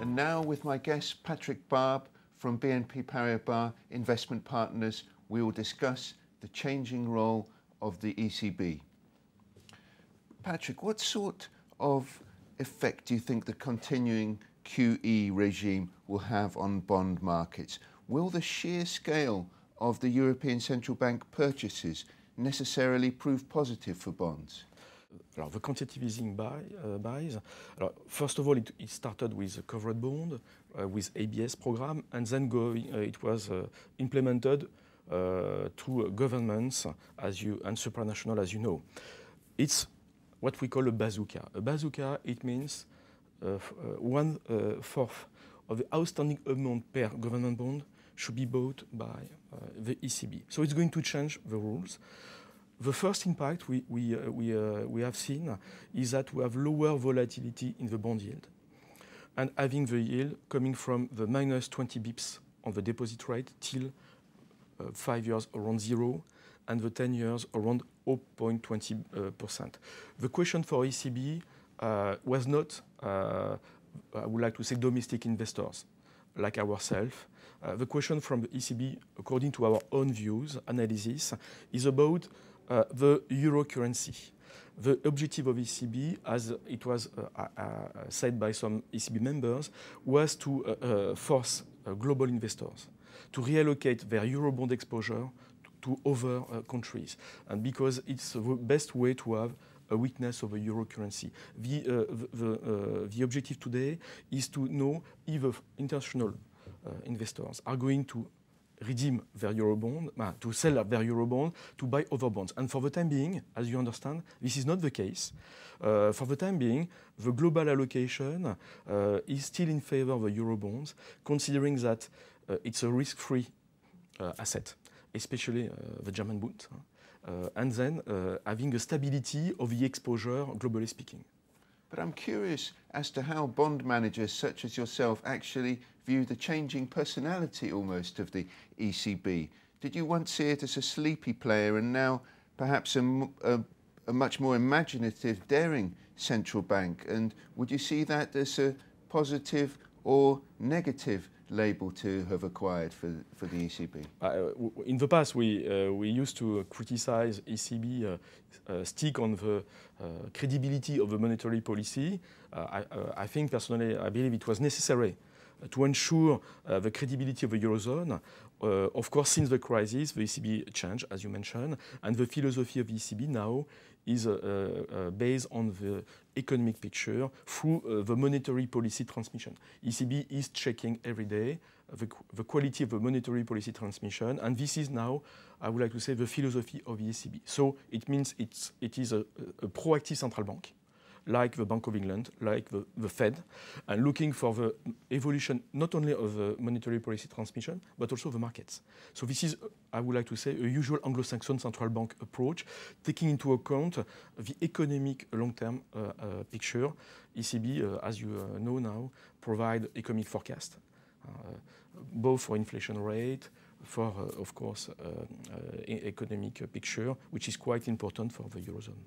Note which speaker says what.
Speaker 1: And now with my guest Patrick Barb from BNP Paribas Investment Partners, we will discuss the changing role of the ECB. Patrick, what sort of effect do you think the continuing QE regime will have on bond markets? Will the sheer scale of the European Central Bank purchases necessarily prove positive for bonds? alors the quantitative easing buy, uh, buys. Alors, first of all, it, it started
Speaker 2: with a covered bond, uh, with ABS program, and then going, uh, it was uh, implemented uh, to uh, governments as you and supranational, as you know. It's what we call a bazooka. A bazooka, it means one fourth of the outstanding amount per government bond should be bought by the ECB. So it's going to change the rules. The first impact we, we, uh, we, uh, we have seen is that we have lower volatility in the bond yield. And having the yield coming from the minus 20 bips on the deposit rate till uh, five years around zero and the 10 years around 0.20%. the question for ECB was not, I would like to say, domestic investors like ourselves. the question from the ECB, according to our own views, analysis, is about uh, the euro currency. The objective of ECB, as it was uh, uh, uh, said by some ECB members, was to force global investors to reallocate their eurobond exposure to other countries, and because it's the best way to have a weakness of a euro currency. The, uh, the, uh, the, objective today is to know if international uh, investors are going to redeem their Eurobond, uh, to sell their Eurobond to buy other bonds. And for the time being, as you understand, this is not the case. Uh, for the time being, the global allocation uh, is still in favor of the Eurobonds, considering that uh, it's a risk-free uh, asset, especially uh, the German Bund, and then having a stability
Speaker 1: of the exposure, globally speaking. But I'm curious as to how bond managers such as yourself actually view the changing personality almost of the ECB. Did you once see it as a sleepy player and now perhaps a, a, a much more imaginative, daring central bank? And would you see that as a positive or negative label to have acquired for, for the ECB?
Speaker 2: Uh, in the past, we, uh, we used to uh, criticize ECB, uh, uh, stick on the uh, credibility of the monetary policy. I, I, think personally, I believe it was necessary to ensure uh, the credibility of the Eurozone. Uh, of course, since the crisis, the ECB changed, as you mentioned, and the philosophy of the ECB now is uh, based on the economic picture through the monetary policy transmission. ECB is checking every day the, the, quality of the monetary policy transmission. And this is now, I would like to say, the philosophy of the ECB. So it means it's, it is a, a proactive central bank like the Bank of England, like the, the Fed, and looking for the evolution not only of the monetary policy transmission, but also the markets. So this is, I would like to say, a usual Anglo-Saxon central bank approach, taking into account the economic long-term uh, uh, picture. ECB, uh, as you uh, know now, provide economic forecast, uh, both for inflation rate, for, uh, of course, um, uh, uh, economic picture, which is quite important for the Eurozone.